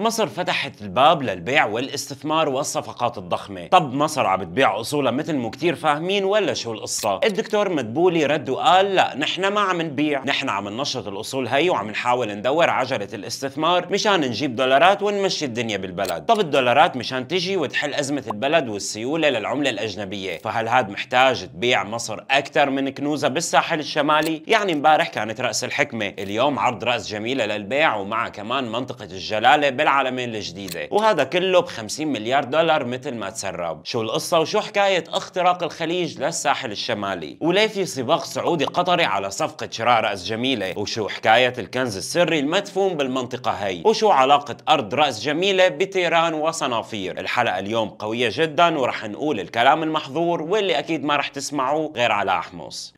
مصر فتحت الباب للبيع والاستثمار والصفقات الضخمة طب مصر عم بتبيع أصولها مثل مو كتير فاهمين ولا شو القصة الدكتور مدبولي رد وقال لا نحن ما عم نبيع نحن عم ننشط الأصول هي وعم نحاول ندور عجلة الاستثمار مشان نجيب دولارات ونمشي الدنيا بالبلد طب الدولارات مشان تجي وتحل أزمة البلد والسيولة للعملة الأجنبية فهل هاد محتاج تبيع مصر أكثر من كنوزها بالساحل الشمالي يعني امبارح كانت رأس الحكمة اليوم عرض رأس جميلة للبيع ومع كمان منطقة الجلالة العالمين الجديدة وهذا كله ب 50 مليار دولار مثل ما تسرب شو القصة وشو حكاية اختراق الخليج للساحل الشمالي وليه في سباق سعودي قطري على صفقة شراء رأس جميلة وشو حكاية الكنز السري المدفون بالمنطقة هي وشو علاقة أرض رأس جميلة بتيران وصنافير الحلقة اليوم قوية جدا ورح نقول الكلام المحظور واللي أكيد ما رح تسمعوه غير على أحمص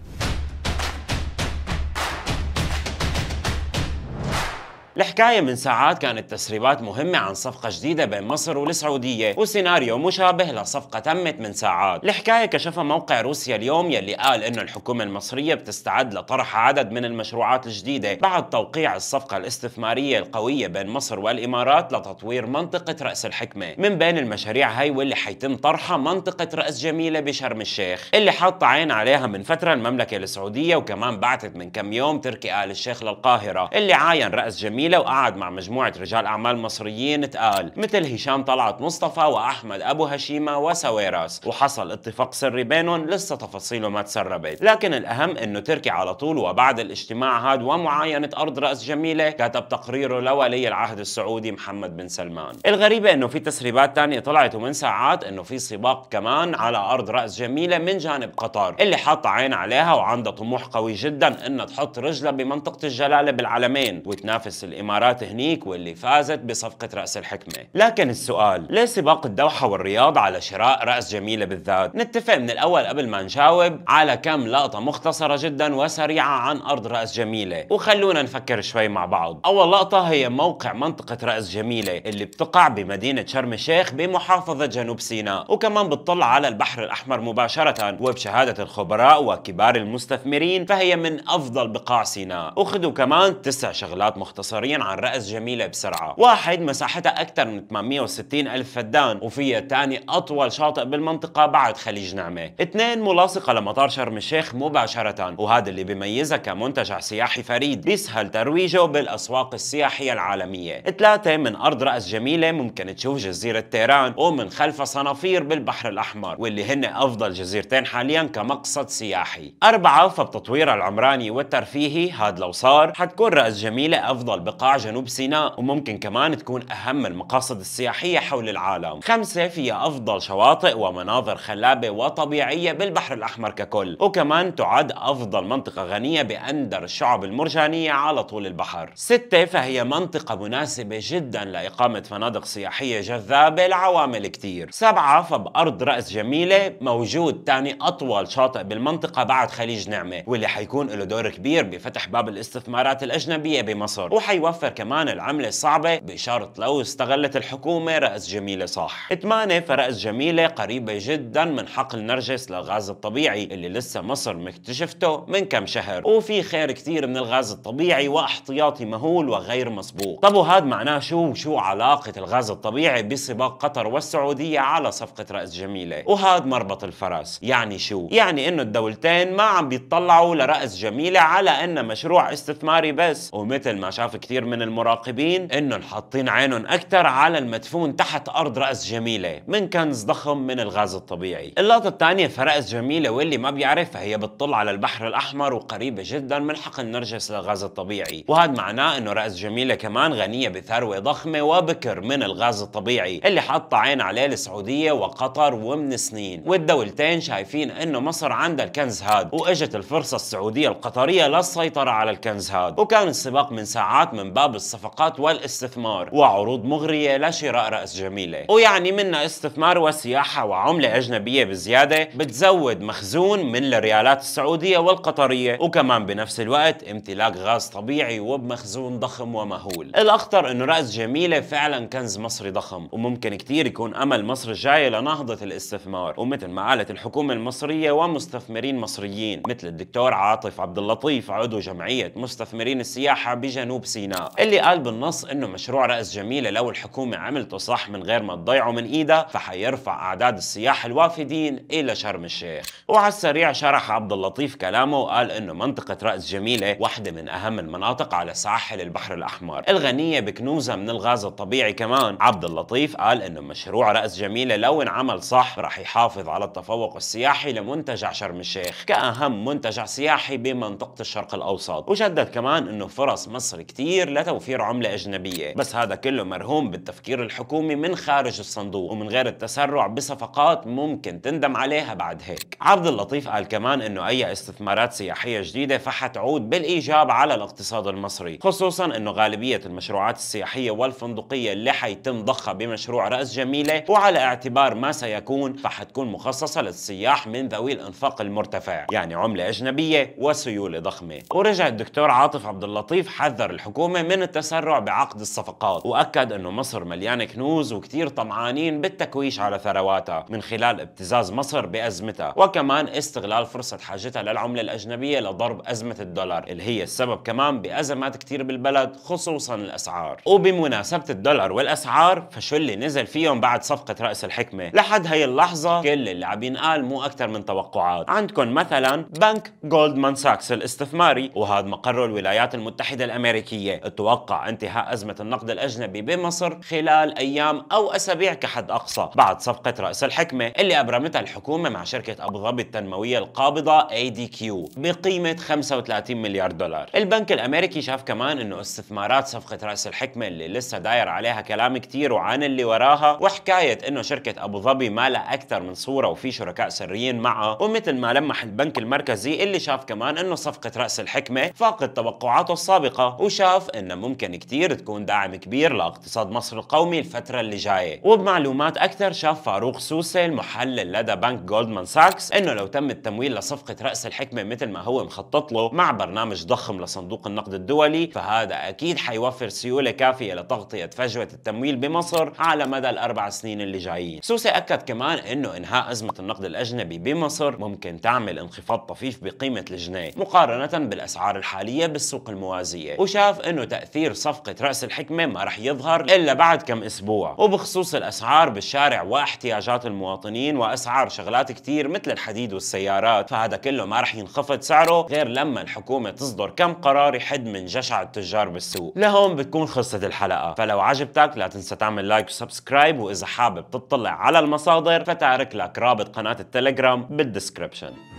الحكاية من ساعات كانت تسريبات مهمة عن صفقة جديدة بين مصر والسعودية وسيناريو مشابه لصفقة تمت من ساعات الحكاية كشفها موقع روسيا اليوم يلي قال انه الحكومة المصرية بتستعد لطرح عدد من المشروعات الجديدة بعد توقيع الصفقة الاستثمارية القوية بين مصر والامارات لتطوير منطقة رأس الحكمة من بين المشاريع هاي واللي حيتم طرحها منطقة رأس جميلة بشرم الشيخ اللي حاطة عين عليها من فترة المملكة السعودية وكمان بعثت من كم يوم تركي آل الشيخ للقاهرة اللي عاين رأس جميلة الليله وقعد مع مجموعه رجال اعمال مصريين تقال مثل هشام طلعت مصطفى واحمد ابو هشيمه وسويراس وحصل اتفاق سري بينهم لسه تفاصيله ما تسربت لكن الاهم انه تركي على طول وبعد الاجتماع هذا ومعاينه ارض راس جميله كتب تقريره لولي العهد السعودي محمد بن سلمان الغريبه انه في تسريبات ثانيه طلعت ومن ساعات انه في سباق كمان على ارض راس جميله من جانب قطر اللي حاطه عين عليها وعندها طموح قوي جدا انها تحط رجلها بمنطقه الجلاله بالعلمين وتنافس الإمارات هنيك واللي فازت بصفقة رأس الحكمة لكن السؤال ليه سباق الدوحة والرياض على شراء رأس جميلة بالذات نتفق من الأول قبل ما نجاوب على كم لقطة مختصرة جدا وسريعة عن أرض رأس جميلة وخلونا نفكر شوي مع بعض أول لقطة هي موقع منطقة رأس جميلة اللي بتقع بمدينة شرم الشيخ بمحافظة جنوب سيناء وكمان بتطل على البحر الأحمر مباشرة وبشهادة الخبراء وكبار المستثمرين فهي من أفضل بقاع سيناء وخذوا كمان تسع شغلات مختصرة نظريا عن رأس جميلة بسرعة واحد مساحتها أكثر من 860 ألف فدان وفيها تاني أطول شاطئ بالمنطقة بعد خليج نعمة اثنين ملاصقة لمطار شرم الشيخ مباشرة وهذا اللي بيميزها كمنتجع سياحي فريد بيسهل ترويجه بالأسواق السياحية العالمية ثلاثة من أرض رأس جميلة ممكن تشوف جزيرة تيران ومن خلفها صنافير بالبحر الأحمر واللي هن أفضل جزيرتين حاليا كمقصد سياحي أربعة فبتطويرها العمراني والترفيهي هاد لو صار حتكون رأس جميلة أفضل بقاع جنوب سيناء وممكن كمان تكون أهم المقاصد السياحية حول العالم خمسة فيها أفضل شواطئ ومناظر خلابة وطبيعية بالبحر الأحمر ككل وكمان تعد أفضل منطقة غنية بأندر الشعب المرجانية على طول البحر ستة فهي منطقة مناسبة جدا لإقامة فنادق سياحية جذابة لعوامل كتير سبعة فبأرض رأس جميلة موجود تاني أطول شاطئ بالمنطقة بعد خليج نعمة واللي حيكون له دور كبير بفتح باب الاستثمارات الأجنبية بمصر وحي يوفر كمان العملة الصعبة بشرط لو استغلت الحكومة رأس جميلة صح 8 فرأس جميلة قريبة جدا من حقل نرجس للغاز الطبيعي اللي لسه مصر مكتشفته من كم شهر وفي خير كثير من الغاز الطبيعي واحتياطي مهول وغير مسبوق طب وهذا معناه شو شو علاقة الغاز الطبيعي بسباق قطر والسعودية على صفقة رأس جميلة وهذا مربط الفرس يعني شو يعني انه الدولتين ما عم بيطلعوا لرأس جميلة على انه مشروع استثماري بس ومثل ما شاف كثير كثير من المراقبين انهم حاطين عينهم اكثر على المدفون تحت ارض راس جميله من كنز ضخم من الغاز الطبيعي اللقطه الثانيه فراس جميله واللي ما بيعرفها هي بتطل على البحر الاحمر وقريبه جدا من حقل نرجس للغاز الطبيعي وهذا معناه انه راس جميله كمان غنيه بثروه ضخمه وبكر من الغاز الطبيعي اللي حاطه عين عليه السعوديه وقطر ومن سنين والدولتين شايفين انه مصر عندها الكنز هاد واجت الفرصه السعوديه القطريه للسيطره على الكنز هاد وكان السباق من ساعات من من باب الصفقات والاستثمار وعروض مغرية لشراء رأس جميلة ويعني منا استثمار وسياحة وعملة أجنبية بزيادة بتزود مخزون من الريالات السعودية والقطرية وكمان بنفس الوقت امتلاك غاز طبيعي وبمخزون ضخم ومهول الأخطر أنه رأس جميلة فعلا كنز مصري ضخم وممكن كتير يكون أمل مصر الجاية لنهضة الاستثمار ومثل ما قالت الحكومة المصرية ومستثمرين مصريين مثل الدكتور عاطف عبد اللطيف عضو جمعية مستثمرين السياحة بجنوب سيناء هنا اللي قال بالنص انه مشروع رأس جميلة لو الحكومة عملته صح من غير ما تضيعه من ايدها فحيرفع اعداد السياح الوافدين الى شرم الشيخ وعلى السريع شرح عبد اللطيف كلامه وقال انه منطقة رأس جميلة واحدة من اهم المناطق على ساحل البحر الاحمر الغنية بكنوزها من الغاز الطبيعي كمان عبد اللطيف قال انه مشروع رأس جميلة لو انعمل صح رح يحافظ على التفوق السياحي لمنتجع شرم الشيخ كأهم منتجع سياحي بمنطقة الشرق الاوسط وشدد كمان انه فرص مصر كتير تفكير لتوفير عملة أجنبية بس هذا كله مرهون بالتفكير الحكومي من خارج الصندوق ومن غير التسرع بصفقات ممكن تندم عليها بعد هيك عبد اللطيف قال كمان انه اي استثمارات سياحية جديدة فحتعود بالايجاب على الاقتصاد المصري خصوصا انه غالبية المشروعات السياحية والفندقية اللي حيتم ضخها بمشروع رأس جميلة وعلى اعتبار ما سيكون فحتكون مخصصة للسياح من ذوي الانفاق المرتفع يعني عملة اجنبية وسيولة ضخمة ورجع الدكتور عاطف عبد اللطيف حذر الحكومة الحكومة من التسرع بعقد الصفقات وأكد أنه مصر مليانة كنوز وكثير طمعانين بالتكويش على ثرواتها من خلال ابتزاز مصر بأزمتها وكمان استغلال فرصة حاجتها للعملة الأجنبية لضرب أزمة الدولار اللي هي السبب كمان بأزمات كثير بالبلد خصوصا الأسعار وبمناسبة الدولار والأسعار فشو اللي نزل فيهم بعد صفقة رأس الحكمة لحد هي اللحظة كل اللي عم ينقال مو أكثر من توقعات عندكم مثلا بنك جولدمان ساكس الاستثماري وهذا مقره الولايات المتحدة الأمريكية الدولية تتوقع انتهاء أزمة النقد الأجنبي بمصر خلال أيام أو أسابيع كحد أقصى بعد صفقة رأس الحكمة اللي أبرمتها الحكومة مع شركة أبو ظبي التنموية القابضة اي دي كيو بقيمة 35 مليار دولار البنك الأمريكي شاف كمان أنه استثمارات صفقة رأس الحكمة اللي لسه داير عليها كلام كتير وعن اللي وراها وحكاية أنه شركة أبو ظبي ما لها أكثر من صورة وفي شركاء سريين معها ومثل ما لمح البنك المركزي اللي شاف كمان أنه صفقة رأس الحكمة فاقت توقعاته السابقة وشاف نعرف ان ممكن كتير تكون داعم كبير لاقتصاد مصر القومي الفترة اللي جاية وبمعلومات اكثر شاف فاروق سوسي المحلل لدى بنك جولدمان ساكس انه لو تم التمويل لصفقة رأس الحكمة مثل ما هو مخطط له مع برنامج ضخم لصندوق النقد الدولي فهذا اكيد حيوفر سيولة كافية لتغطية فجوة التمويل بمصر على مدى الاربع سنين اللي جايين سوسي اكد كمان انه انهاء ازمة النقد الاجنبي بمصر ممكن تعمل انخفاض طفيف بقيمة الجنيه مقارنة بالاسعار الحالية بالسوق الموازية وشاف انه تاثير صفقه راس الحكمه ما رح يظهر الا بعد كم اسبوع وبخصوص الاسعار بالشارع واحتياجات المواطنين واسعار شغلات كتير مثل الحديد والسيارات فهذا كله ما رح ينخفض سعره غير لما الحكومه تصدر كم قرار يحد من جشع التجار بالسوق لهون بتكون خلصت الحلقه فلو عجبتك لا تنسى تعمل لايك وسبسكرايب واذا حابب تطلع على المصادر فتارك لك رابط قناه التليجرام بالدسكربشن